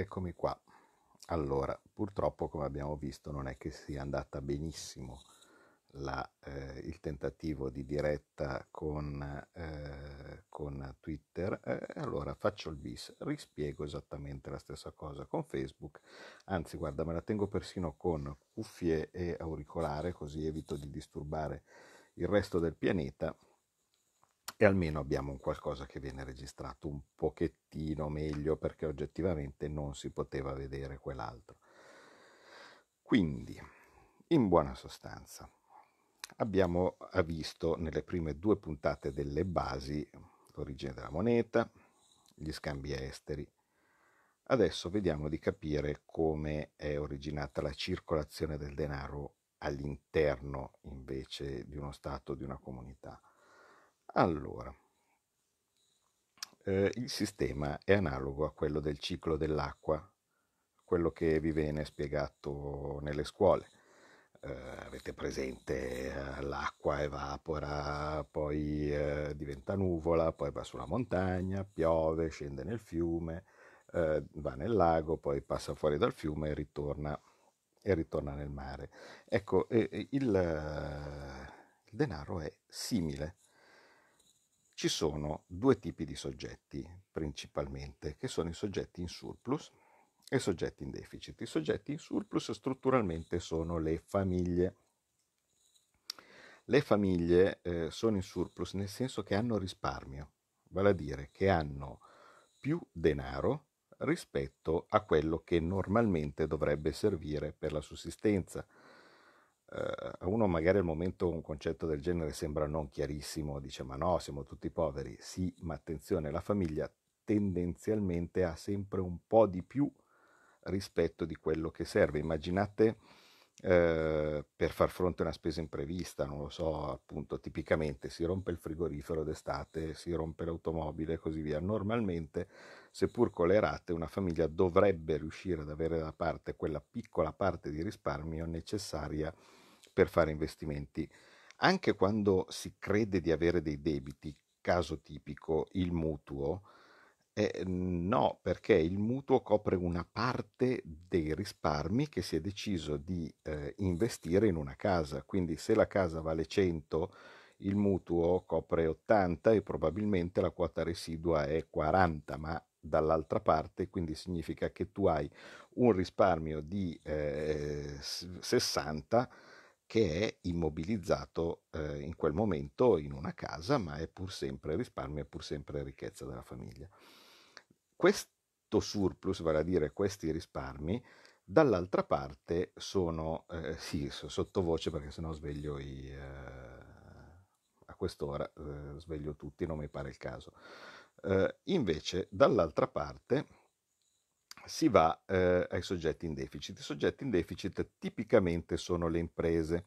eccomi qua. Allora, purtroppo come abbiamo visto non è che sia andata benissimo la, eh, il tentativo di diretta con, eh, con Twitter, eh, allora faccio il bis, rispiego esattamente la stessa cosa con Facebook, anzi guarda me la tengo persino con cuffie e auricolare così evito di disturbare il resto del pianeta e almeno abbiamo un qualcosa che viene registrato un pochettino meglio perché oggettivamente non si poteva vedere quell'altro. Quindi, in buona sostanza, abbiamo eh, visto nelle prime due puntate delle basi l'origine della moneta, gli scambi esteri. Adesso vediamo di capire come è originata la circolazione del denaro all'interno invece di uno Stato, di una comunità. Allora, eh, il sistema è analogo a quello del ciclo dell'acqua, quello che vi viene spiegato nelle scuole. Eh, avete presente eh, l'acqua evapora, poi eh, diventa nuvola, poi va sulla montagna, piove, scende nel fiume, eh, va nel lago, poi passa fuori dal fiume e ritorna, e ritorna nel mare. Ecco, eh, il, eh, il denaro è simile ci sono due tipi di soggetti principalmente, che sono i soggetti in surplus e i soggetti in deficit. I soggetti in surplus strutturalmente sono le famiglie. Le famiglie eh, sono in surplus nel senso che hanno risparmio, vale a dire che hanno più denaro rispetto a quello che normalmente dovrebbe servire per la sussistenza a eh, uno magari al momento un concetto del genere sembra non chiarissimo, dice ma no, siamo tutti poveri, sì, ma attenzione, la famiglia tendenzialmente ha sempre un po' di più rispetto di quello che serve. Immaginate Ehm, per far fronte a una spesa imprevista, non lo so, appunto, tipicamente si rompe il frigorifero d'estate, si rompe l'automobile e così via. Normalmente, seppur con le rate, una famiglia dovrebbe riuscire ad avere da parte quella piccola parte di risparmio necessaria per fare investimenti. Anche quando si crede di avere dei debiti, caso tipico il mutuo, eh, no, perché il mutuo copre una parte dei risparmi che si è deciso di eh, investire in una casa, quindi se la casa vale 100, il mutuo copre 80 e probabilmente la quota residua è 40, ma dall'altra parte, quindi significa che tu hai un risparmio di eh, 60 che è immobilizzato eh, in quel momento in una casa, ma è pur sempre risparmio, è pur sempre ricchezza della famiglia. Questo surplus, vale a dire questi risparmi, dall'altra parte sono, eh, sì, sottovoce perché sennò sveglio i, eh, a quest'ora, eh, sveglio tutti, non mi pare il caso. Eh, invece, dall'altra parte si va eh, ai soggetti in deficit. I soggetti in deficit tipicamente sono le imprese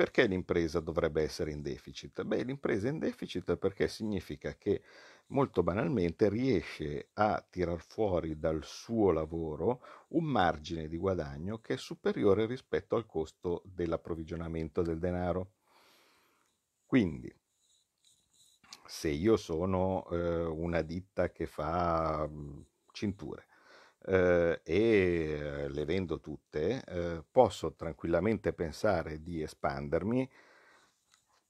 perché l'impresa dovrebbe essere in deficit? Beh, l'impresa è in deficit perché significa che molto banalmente riesce a tirar fuori dal suo lavoro un margine di guadagno che è superiore rispetto al costo dell'approvvigionamento del denaro. Quindi, se io sono eh, una ditta che fa mh, mhmm, cinture eh, e le vendo tutte, eh, posso tranquillamente pensare di espandermi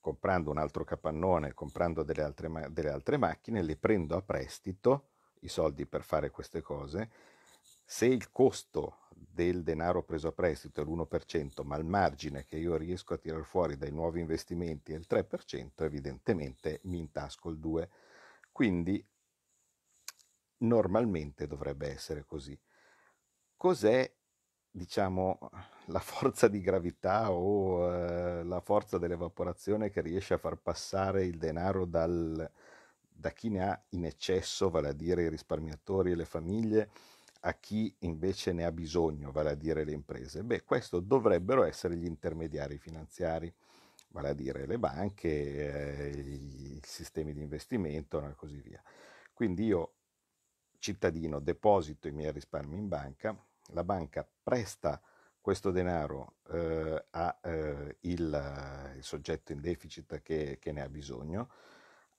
comprando un altro capannone, comprando delle altre, delle altre macchine, le prendo a prestito i soldi per fare queste cose. Se il costo del denaro preso a prestito è l'1%, ma il margine che io riesco a tirare fuori dai nuovi investimenti è il 3%, evidentemente mi intasco il 2%. Quindi normalmente dovrebbe essere così. Cos'è, diciamo, la forza di gravità o eh, la forza dell'evaporazione che riesce a far passare il denaro dal, da chi ne ha in eccesso, vale a dire i risparmiatori e le famiglie, a chi invece ne ha bisogno, vale a dire le imprese? Beh, questo dovrebbero essere gli intermediari finanziari vale a dire le banche, eh, i sistemi di investimento e così via. Quindi io cittadino deposito i miei risparmi in banca, la banca presta questo denaro eh, al eh, il, il soggetto in deficit che, che, ne ha bisogno,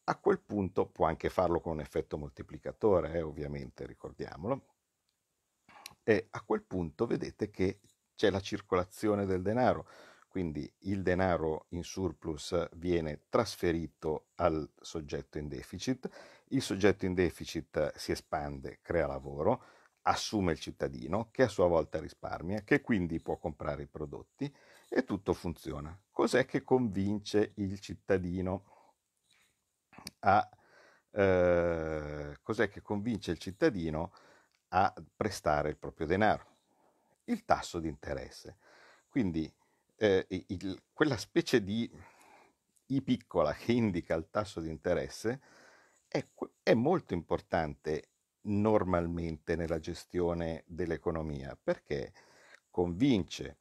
a quel punto può anche farlo con un effetto moltiplicatore, eh, ovviamente ricordiamolo, e a quel punto vedete che c'è la circolazione del denaro quindi il denaro in surplus viene trasferito al soggetto in deficit, il soggetto in deficit si espande, crea lavoro, assume il cittadino che a sua volta risparmia, che quindi può comprare i prodotti e tutto funziona. Cos'è che convince il cittadino a, eh, cos'è che convince il cittadino a prestare il proprio denaro? Il tasso di interesse. Quindi eh, il, quella specie di I piccola che indica il tasso di interesse è, è molto importante normalmente nella gestione dell'economia perché convince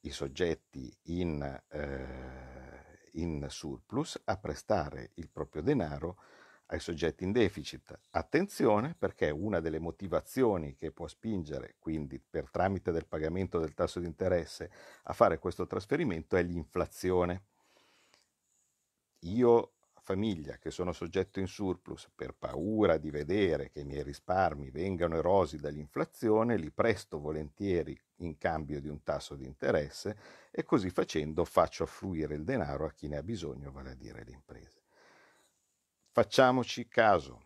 i soggetti in, eh, in surplus a prestare il proprio denaro ai soggetti in deficit. Attenzione perché una delle motivazioni che può spingere, quindi per tramite del pagamento del tasso di interesse, a fare questo trasferimento è l'inflazione. Io famiglia che sono soggetto in surplus per paura di vedere che i miei risparmi vengano erosi dall'inflazione, li presto volentieri in cambio di un tasso di interesse e così facendo faccio affluire il denaro a chi ne ha bisogno, vale a dire le imprese. Facciamoci caso,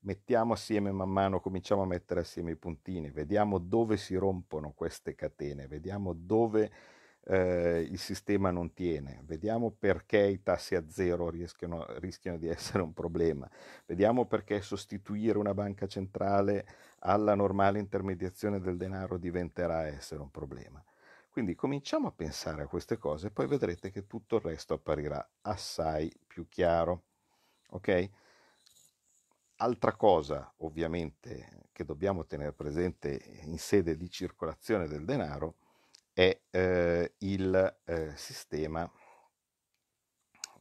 mettiamo assieme man mano, cominciamo a mettere assieme i puntini, vediamo dove si rompono queste catene, vediamo dove eh, il sistema non tiene, vediamo perché i tassi a zero rischiano, rischiano, di essere un problema, vediamo perché sostituire una banca centrale alla normale intermediazione del denaro diventerà essere un problema. Quindi cominciamo a pensare a queste cose e poi vedrete che tutto il resto apparirà assai più chiaro. Ok? Altra cosa ovviamente che dobbiamo tenere presente in sede di circolazione del denaro è eh, il eh, sistema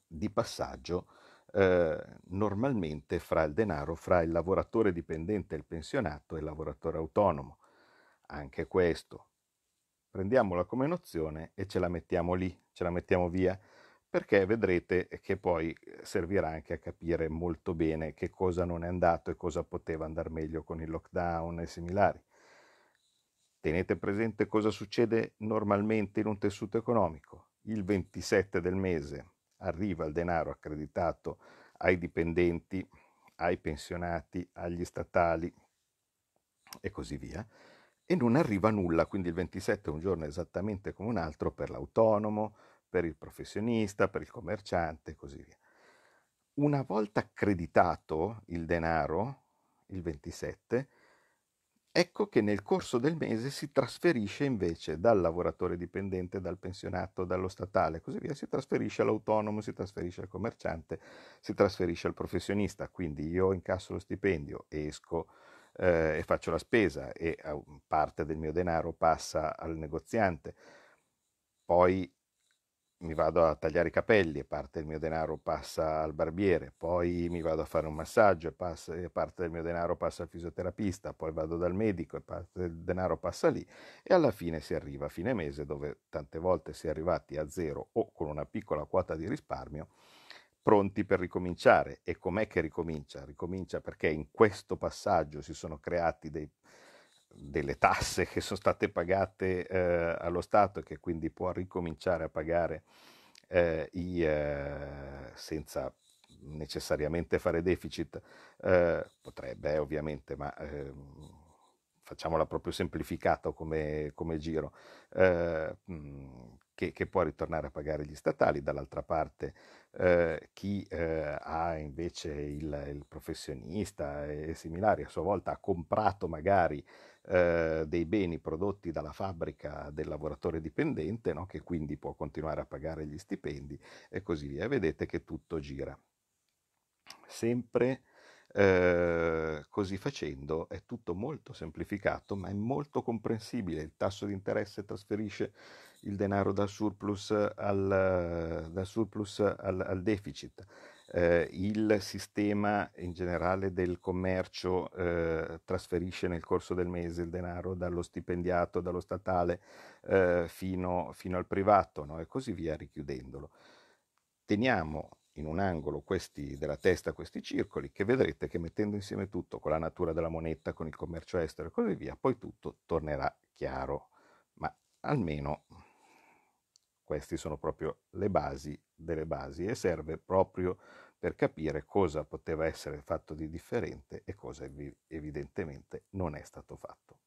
di passaggio eh, normalmente fra il denaro, fra il lavoratore dipendente e il pensionato e il lavoratore autonomo. Anche questo. Prendiamola come nozione e ce la mettiamo lì, ce la mettiamo via perché vedrete eh, che poi eh, servirà anche a capire molto bene che cosa non è andato e cosa poteva andare meglio con il lockdown e similari. Tenete presente cosa succede normalmente in un tessuto economico. Il 27 del mese arriva il denaro accreditato ai dipendenti, ai pensionati, agli statali e così via e non arriva nulla, quindi il 27 è un giorno esattamente come un altro per l'autonomo, per il professionista, per il commerciante e così via. Una volta accreditato il denaro, il 27, ecco che nel corso del mese si trasferisce invece dal lavoratore dipendente, dal pensionato, dallo statale, così via, si trasferisce all'autonomo, si trasferisce al commerciante, si trasferisce al professionista, quindi io incasso lo stipendio, esco eh, e faccio la spesa e eh, parte del mio denaro passa al negoziante. Poi mi vado a tagliare i capelli e parte del mio denaro passa al barbiere, poi mi vado a fare un massaggio e, passa, e parte del mio denaro passa al fisioterapista, poi vado dal medico e parte del denaro passa lì e alla fine si arriva a fine mese dove tante volte si è arrivati a zero o con una piccola quota di risparmio pronti per ricominciare. E com'è che ricomincia? Ricomincia perché in questo passaggio si sono creati dei delle tasse che sono state pagate eh, allo Stato e che quindi può ricominciare a pagare eh, i, eh, senza necessariamente fare deficit, eh, potrebbe ovviamente, ma ehm, facciamola proprio semplificata come, come giro, mh, eh, mm, che, che, può ritornare a pagare gli statali, dall'altra parte eh, chi eh, ha invece il, il professionista e, e similari a sua volta ha comprato magari eh, dei beni prodotti dalla fabbrica del lavoratore dipendente, no? che quindi può continuare a pagare gli stipendi e così via. Vedete che tutto gira. Sempre eh, così facendo è tutto molto semplificato, ma è molto comprensibile. Il tasso di interesse trasferisce il denaro dal surplus al, dal surplus al, al deficit. Eh, il sistema in generale del commercio eh, trasferisce nel corso del mese il denaro dallo stipendiato, dallo statale eh, fino, fino, al privato no? e così via richiudendolo. Teniamo in un angolo questi, della testa questi circoli che vedrete che mettendo insieme tutto con la natura della moneta, con il commercio estero e così via, poi tutto tornerà chiaro, ma almeno queste sono proprio le basi delle basi e serve proprio per capire cosa poteva essere fatto di differente e cosa evidentemente non è stato fatto.